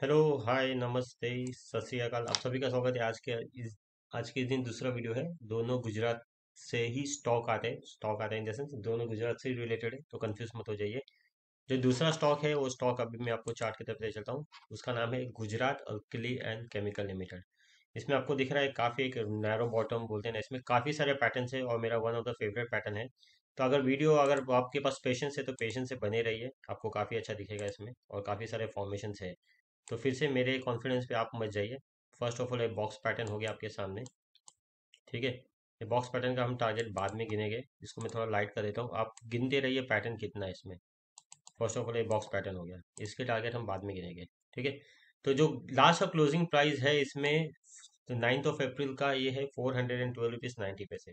Hello hi नमस्ते सत श्रीकाल आप सभी का स्वागत है आज के इस आज के दिन दूसरा वीडियो है दोनों गुजरात से ही स्टॉक आते हैं स्टॉक आते हैं इन द सेंस दोनों गुजरात से रिलेटेड है तो कंफ्यूज मत हो जाइए जो दूसरा स्टॉक है वो स्टॉक अभी मैं आपको चार्ट की तरफ ले चलता हूँ उसका नाम है Gujarat alkali and chemical limited इसमें आपको दिख रहा है काफ़ी एक नैरो बॉटम बोलते हैं ना इसमें काफ़ी सारे पैटर्न है और मेरा one of the favourite pattern है तो अगर वीडियो अगर आपके पास पेशेंस है तो पेशेंस से बने रहिए आपको काफ़ी अच्छा दिखेगा इसमें और काफ़ी सारे फॉर्मेशन है तो फिर से मेरे कॉन्फिडेंस पे आप मत जाइए फर्स्ट ऑफ ऑल ये बॉक्स पैटर्न हो गया आपके सामने ठीक है ये बॉक्स पैटर्न का हम टारगेट बाद में गिनेंगे इसको मैं थोड़ा लाइट कर देता हूँ आप गिनते रहिए पैटर्न कितना है इसमें फर्स्ट ऑफ ऑल ये बॉक्स पैटर्न हो गया इसके टारगेट हम बाद में गिनेंगे ठीक है तो जो लास्ट का क्लोजिंग प्राइस है इसमें नाइन्थ ऑफ अप्रैल का ये है four hundred and twelve rupees ninety पैसे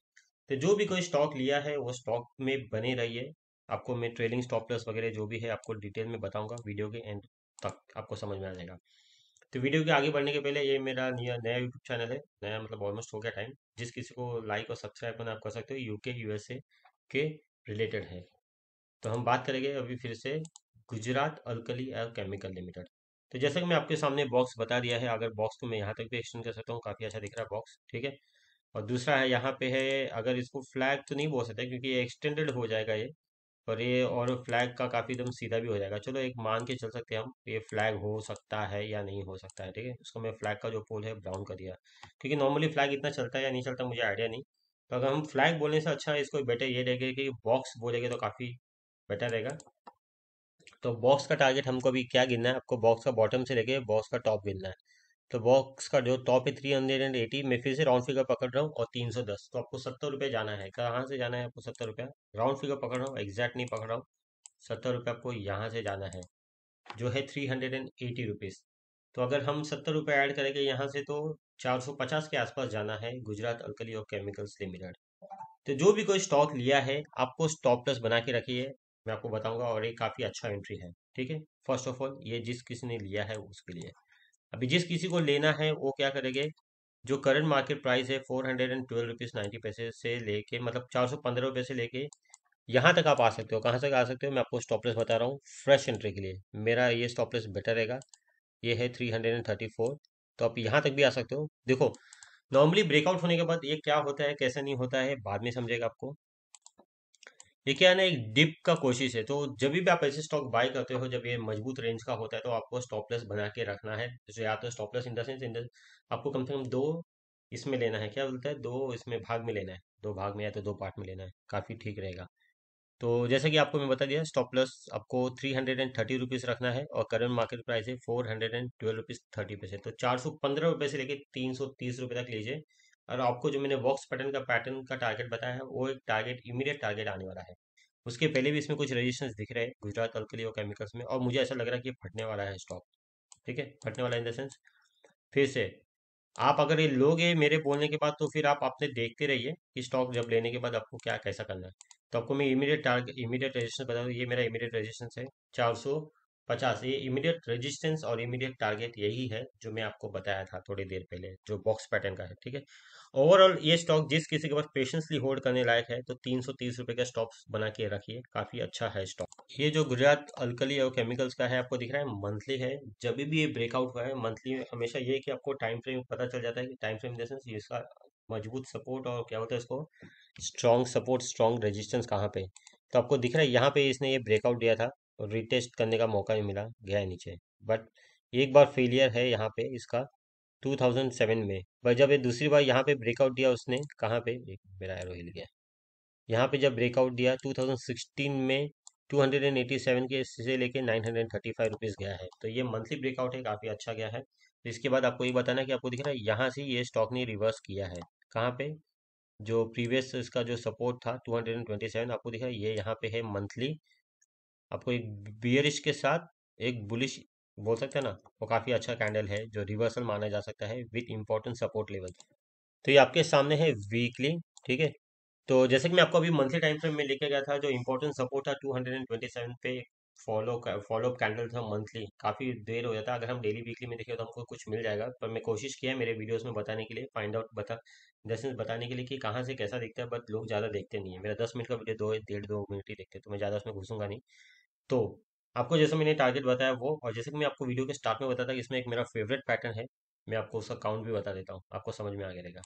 तो जो भी कोई स्टॉक लिया है वो स्टॉक में बने रहिए आपको मैं ट्रेलिंग स्टॉप प्लस वगैरह जो भी है आपको डिटेल में बताऊंगा वीडियो के एंड तक आपको समझ में आ जाएगा तो वीडियो के आगे बढ़ने के पहले ये मेरा नया नया यूट्यूब चैनल है नया मतलब ऑलमोस्ट हो गया टाइम जिस किसी को लाइक और सब्सक्राइब करना आप कर सकते हो यूके यूएसए के रिलेटेड है तो हम बात करेंगे अभी फिर से Gujarat alkali and chemical limited तो जैसा कि मैं आपके सामने बॉक्स बता दिया है अगर बॉक्स को मैं यहाँ तक भी एक्सटेंड कर सकता हूँ काफ़ी अच्छा दिख रहा है बॉक्स ठीक है और दूसरा है यहाँ पे है अगर इसको फ्लैग तो नहीं बोल सकते क्योंकि ये एक्सटेंडेड हो जाएगा ये और ये और फ्लैग का काफ़ी एकदम सीधा भी हो जाएगा चलो एक मान के चल सकते हैं हम ये फ्लैग हो सकता है या नहीं हो सकता है ठीक है उसको मैं फ्लैग का जो पोल है ब्राउन कर दिया क्योंकि नॉर्मली फ्लैग इतना चलता है या नहीं चलता मुझे आइडिया नहीं तो अगर हम फ्लैग बोलने से अच्छा इसको बेटर ये रहेगा कि बॉक्स बोलेंगे तो काफ़ी बेटर रहेगा तो बॉक्स का टारगेट हमको अभी क्या गिनना है आपको बॉक्स का बॉटम से लेके बॉक्स का टॉप गिनना है तो बॉक्स का जो टॉप है थ्री हंड्रेड एंड एटी मैं फिर से राउंड फिगर पकड़ रहा हूँ और तीन सौ दस तो आपको सत्तर रुपये जाना है कहाँ से जाना है आपको सत्तर रुपया राउंड फिगर पकड़ रहा हूँ एग्जैक्ट नहीं पकड़ रहा हूँ सत्तर रुपये आपको यहाँ से जाना है जो है three hundred and eighty rupees तो अगर हम सत्तर रुपये ऐड करेंगे यहाँ से तो चार सौ पचास के आसपास जाना है गुजरात अल्कली और केमिकल्स लिमिटेड तो जो भी कोई स्टॉक लिया है आपको स्टॉप लॉस बना के रखिए मैं आपको बताऊंगा और ये काफ़ी अच्छा एंट्री है ठीक है फर्स्ट ऑफ ऑल ये जिस किसी ने लिया है उसके लिए अभी जिस किसी को लेना है वो क्या करेंगे जो करंट मार्केट प्राइस है four hundred and twelve rupees ninety पैसे से लेके मतलब चार सौ पंद्रह रुपये से लेके यहाँ तक आप आ सकते हो कहाँ तक आ सकते हो मैं आपको स्टॉपलेस बता रहा हूँ फ्रेश एंट्री के लिए मेरा ये स्टॉपलेस बेटर रहेगा ये है three hundred and thirty four तो आप यहाँ तक भी आ सकते हो देखो नॉर्मली ब्रेकआउट होने के बाद ये क्या होता है कैसे नहीं होता है बाद में समझेगा आपको ये क्या है ना एक डिप का कोशिश है तो जब भी आप ऐसे स्टॉक बाय करते हो जब ये मजबूत रेंज का होता है तो आपको स्टॉप बना के रखना है जैसे तो या तो स्टॉप इन द इन आपको कम से कम दो इसमें लेना है क्या बोलता है दो इसमें भाग में लेना है दो भाग में या तो दो पार्ट में लेना है काफ़ी ठीक रहेगा तो जैसे कि आपको मैं बता दिया स्टॉप आपको three hundred and thirty rupees रखना है और करंट मार्केट प्राइस है four hundred and twelve rupees thirty पैसे तो चार सौ पंद्रह रुपये से लेकर तीन सौ तीस रुपये तक लीजिए और आपको जो मैंने वॉक्स पैटर्न का पैटर्न का टारगेट बताया है वो एक टारगेट इमीडिएट टारगेट आने वाला है उसके पहले भी इसमें कुछ रजिस्टेंस दिख रहे हैं गुजरात अल्कली और केमिकल्स में और मुझे ऐसा लग रहा है कि फटने वाला है स्टॉक ठीक है फटने वाला इन द सेंस फिर से आप अगर ये लोगे मेरे बोलने के बाद तो फिर आप अपने देखते रहिए कि स्टॉक जब लेने के बाद आपको क्या कैसा करना है तो आपको मैं इमीडिएट टारगेट इमीडिएट रजिस्टेंस बता दूँ ये मेरा इमीडिएट रजिस्टेंस है चार पचास ये इमीडिएट रेजिस्टेंस और इमीडिएट टारगेट यही है जो मैं आपको बताया था थोड़ी देर पहले जो बॉक्स पैटर्न का है ठीक है ओवरऑल ये स्टॉक जिस किसी के पास पेशेंसली होल्ड करने लायक है तो तीन सौ तीस रुपये का स्टॉक्स बना के रखिए काफी अच्छा है स्टॉक ये जो गुजरात अल्कली और केमिकल्स का है आपको दिख रहा है मंथली है जब भी ये ब्रेकआउट हुआ है मंथली हमेशा ये कि आपको टाइम फ्रेम पता चल जाता है कि टाइम फ्रेम जैसे इसका मजबूत सपोर्ट और क्या होता है इसको स्ट्रॉन्ग सपोर्ट स्ट्रॉन्ग रेजिस्टेंस कहाँ पे तो आपको दिख रहा है यहाँ पे इसने ये ब्रेकआउट दिया था और रिटेस्ट करने का मौका भी मिला गया है नीचे बट एक बार फेलियर है यहाँ पे इसका 2007 में पर जब ये दूसरी बार यहाँ पे ब्रेकआउट दिया उसने कहाँ पे मेरा एरो हिल गया यहाँ पे जब ब्रेकआउट दिया 2016 में 287 के से लेके 935 रुपीस गया है तो ये मंथली ब्रेकआउट है काफ़ी अच्छा गया है तो इसके बाद आपको ये बताना कि आपको दिख रहा है यहाँ से ये स्टॉक ने रिवर्स किया है कहाँ पे जो प्रीवियस इसका जो सपोर्ट था टू आपको दिख रहा है ये यहाँ पे है मंथली आपको एक बियरिश के साथ एक बुलिश बोल सकते हैं ना वो काफ़ी अच्छा कैंडल है जो रिवर्सल माना जा सकता है विथ इंपॉर्टेंट सपोर्ट लेवल तो ये आपके सामने है वीकली ठीक है तो जैसे कि मैं आपको अभी मंथली टाइम फ्रेम में लेके गया था जो इंपॉर्टेंट सपोर्ट था 227 पे फॉलो अप कैंडल था मंथली काफ़ी देर हो जाता अगर हम डेली वीकली में देखें तो हमको कुछ मिल जाएगा पर मैं कोशिश किया मेरे वीडियोस में बताने के लिए फाइंड आउट बता जैसे बताने के लिए कि कहाँ से कैसा दिखता है बट लोग ज़्यादा देखते नहीं है मेरा दस मिनट का वीडियो दो डेढ़ दो मिनट ही देखते तो मैं ज़्यादा उसमें घुसूंगा नहीं तो आपको जैसे मैंने टारगेट बताया वो और जैसे कि मैं आपको वीडियो के स्टार्ट में बताता कि इसमें एक मेरा फेवरेट पैटर्न है मैं आपको उसका काउंट भी बता देता हूँ आपको समझ में आ रहेगा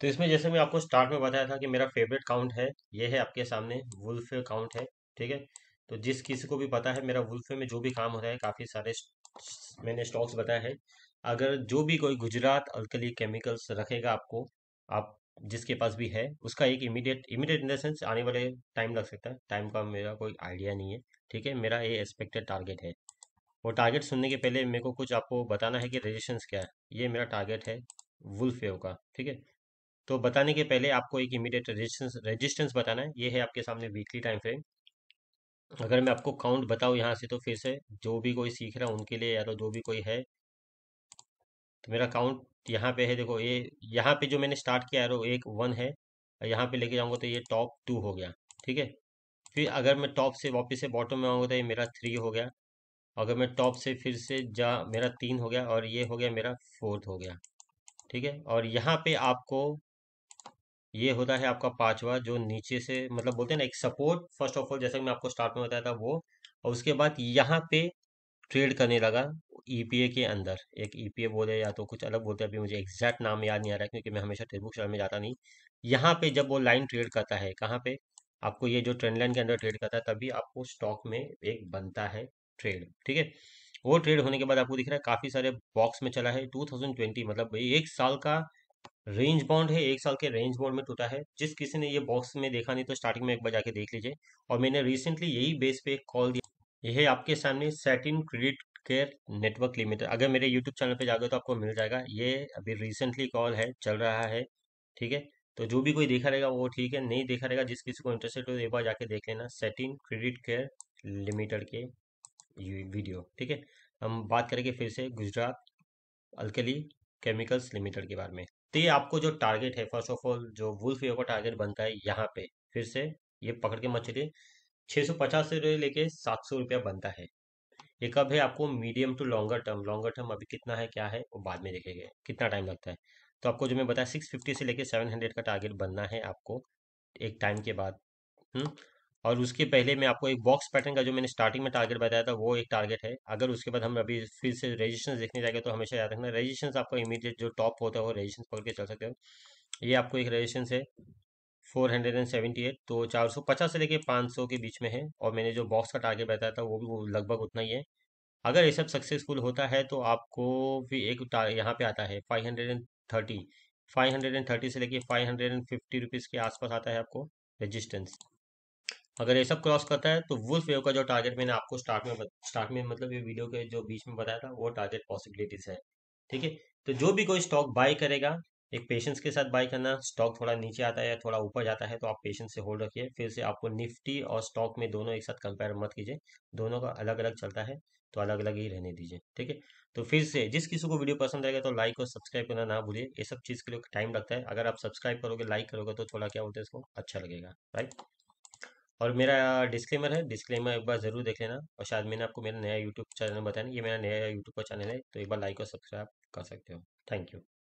तो इसमें जैसे मैं आपको स्टार्ट में बताया था कि मेरा फेवरेट काउंट है ये है आपके सामने वुल्फ काउंट है ठीक है तो जिस किसी को भी पता है मेरा वुल्फ में जो भी काम हो रहा है काफ़ी सारे मैंने स्टॉक्स बताया है अगर जो भी कोई गुजरात अलकली केमिकल्स रखेगा आपको आप जिसके पास भी है उसका एक immediate immediate in the sense आने वाले टाइम लग सकता है टाइम का मेरा कोई आइडिया नहीं है ठीक है मेरा ये एक्सपेक्टेड टारगेट है वो टारगेट सुनने के पहले मेरे को कुछ आपको बताना है कि रजिस्टेंस क्या है ये मेरा टारगेट है वुल्फेव का ठीक है तो बताने के पहले आपको एक इमीडिएट रजिस्टेंस रजिस्टेंस बताना है ये है आपके सामने वीकली टाइम फ्रेम अगर मैं आपको काउंट बताऊँ यहाँ से तो फिर से जो भी कोई सीख रहा है उनके लिए या तो जो भी कोई है तो मेरा काउंट यहाँ पे है देखो ये यहाँ पे जो मैंने स्टार्ट किया एरो एक वन है यहाँ पे लेके जाऊँगा तो ये टॉप टू हो गया ठीक है फिर अगर मैं टॉप से वापस से बॉटम में आऊँगा तो ये मेरा थ्री हो गया अगर मैं टॉप से फिर से जा मेरा तीन हो गया और ये हो गया मेरा फोर्थ हो गया ठीक है और यहाँ पे आपको ये होता है आपका पांचवा जो नीचे से मतलब बोलते हैं ना एक सपोर्ट फर्स्ट ऑफ ऑल कि मैं आपको स्टार्ट में बताया था वो और उसके बाद यहाँ पे ट्रेड करने लगा ईपीए e के अंदर एक ईपीए e बोले या तो कुछ अलग बोलते हैं अभी मुझे एग्जैक्ट नाम याद नहीं आ रहा क्योंकि मैं हमेशा टेक्सबुक शेयर में जाता नहीं यहाँ पे जब वो लाइन ट्रेड करता है कहाँ पे आपको ये जो ट्रेंड लाइन के अंदर ट्रेड करता है तभी आपको स्टॉक में एक बनता है ट्रेड ठीक है वो ट्रेड होने के बाद आपको दिख रहा है काफी सारे बॉक्स में चला है 2020 मतलब एक साल का रेंज बाउंड है एक साल के रेंज बाउंड में टूटा है जिस किसी ने ये बॉक्स में देखा नहीं तो स्टार्टिंग में एक बार जाके देख लीजिए और मैंने रिसेंटली यही बेस पे कॉल दिया यह आपके सामने satin credit care network limited अगर मेरे यूट्यूब चैनल पे जाकर तो आपको मिल जाएगा ये अभी रिसेंटली कॉल है चल रहा है ठीक है तो जो भी कोई देखा रहेगा वो ठीक है नहीं देखा रहेगा जिस किसी को इंटरेस्टेड हो एक बार जाके देख लेना सेटिन क्रेडिट केयर लिमिटेड के वीडियो ठीक है हम बात करेंगे फिर से गुजरात अल्कली केमिकल्स लिमिटेड के बारे में तो ये आपको जो टारगेट है फर्स्ट ऑफ ऑल जो वुल्फ का टारगेट बनता है यहाँ पे फिर से ये पकड़ के मत चलिए छः सौ पचास से लेके सात सौ रुपया बनता है ये कब है आपको medium to longer term longer term अभी कितना है क्या है वो बाद में देखेंगे कितना टाइम लगता है तो आपको जो मैं बताया सिक्स फिफ्टी से लेके सेवन हंड्रेड का टारगेट बनना है आपको एक टाइम के बाद हुँ? और उसके पहले मैं आपको एक बॉक्स पैटर्न का जो मैंने स्टार्टिंग में टारगेट बताया था वो एक टारगेट है अगर उसके बाद हम अभी फिर से रेजिस्टेंस देखने जाएंगे तो हमेशा याद रखना रेजिस्टेंस आपको इमीडिएट जो टॉप होता है वो रेजिस्टेंस पकड़ के चल सकते हो ये आपको एक रेजिस्टेंस है four hundred and seventy eight तो चार सौ पचास से लेके पाँच सौ के बीच में है और मैंने जो बॉक्स का टारगेट बताया था वो भी वो लगभग उतना ही है अगर ये सब सक्सेसफुल होता है तो आपको भी एक यहाँ पे आता है five hundred and thirty five hundred and thirty से लेके five hundred and fifty rupees के आसपास आता है आपको रेजिस्टेंस अगर ये सब क्रॉस करता है तो वुल्फ वेव का जो टारगेट मैंने आपको स्टार्ट में स्टार्ट में मतलब ये वीडियो के जो बीच में बताया था वो टारगेट पॉसिबिलिटीज़ है ठीक है तो जो भी कोई स्टॉक बाय करेगा एक पेशेंस के साथ बाई करना स्टॉक थोड़ा नीचे आता है या थोड़ा ऊपर जाता है तो आप पेशेंस से होल्ड रखिए फिर से आपको निफ्टी और स्टॉक में दोनों एक साथ कंपेयर मत कीजिए दोनों का अलग अलग चलता है तो अलग अलग ही रहने दीजिए ठीक है तो फिर से जिस किसी को वीडियो पसंद आएगा तो लाइक और सब्सक्राइब करना ना भूलिए ये सब चीज़ के लिए टाइम लगता है अगर आप सब्सक्राइब करोगे लाइक करोगे तो थोड़ा क्या बोलते हैं इसको अच्छा लगेगा राइट और मेरा डिस्क्लेमर है डिस्क्लेमर एक बार ज़रूर देख लेना और शायद मैंने आपको मेरा नया यूट्यूब चैनल बताया ये मेरा नया यूट्यूब का चैनल है तो एक बार लाइक और सब्सक्राइब कर सकते हो थैंक यू